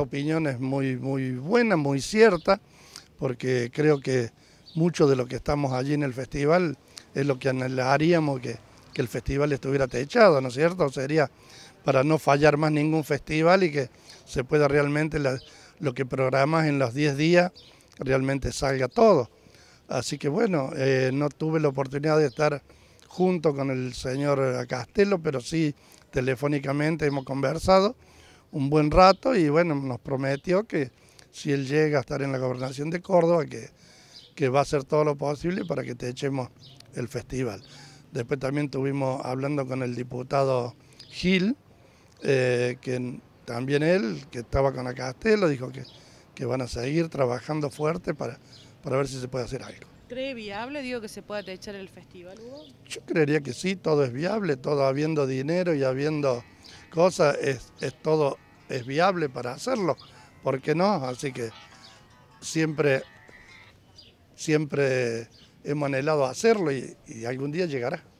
opinión es muy, muy buena, muy cierta, porque creo que mucho de lo que estamos allí en el festival es lo que anhelaríamos que, el festival estuviera techado, ¿no es cierto? Sería para no fallar más ningún festival y que se pueda realmente lo que programas en los 10 días realmente salga todo. Así que bueno, eh, no tuve la oportunidad de estar junto con el señor Castelo, pero sí telefónicamente hemos conversado un buen rato y bueno, nos prometió que si él llega a estar en la gobernación de Córdoba, que, que va a hacer todo lo posible para que te echemos el festival. Después también estuvimos hablando con el diputado Gil, eh, que también él, que estaba con la Castelo, dijo que, que van a seguir trabajando fuerte para, para ver si se puede hacer algo. ¿Cree viable, digo, que se pueda echar el festival, Yo creería que sí, todo es viable, todo habiendo dinero y habiendo cosas, es, es todo es viable para hacerlo, ¿por qué no? Así que siempre, siempre hemos anhelado hacerlo y algún día llegará.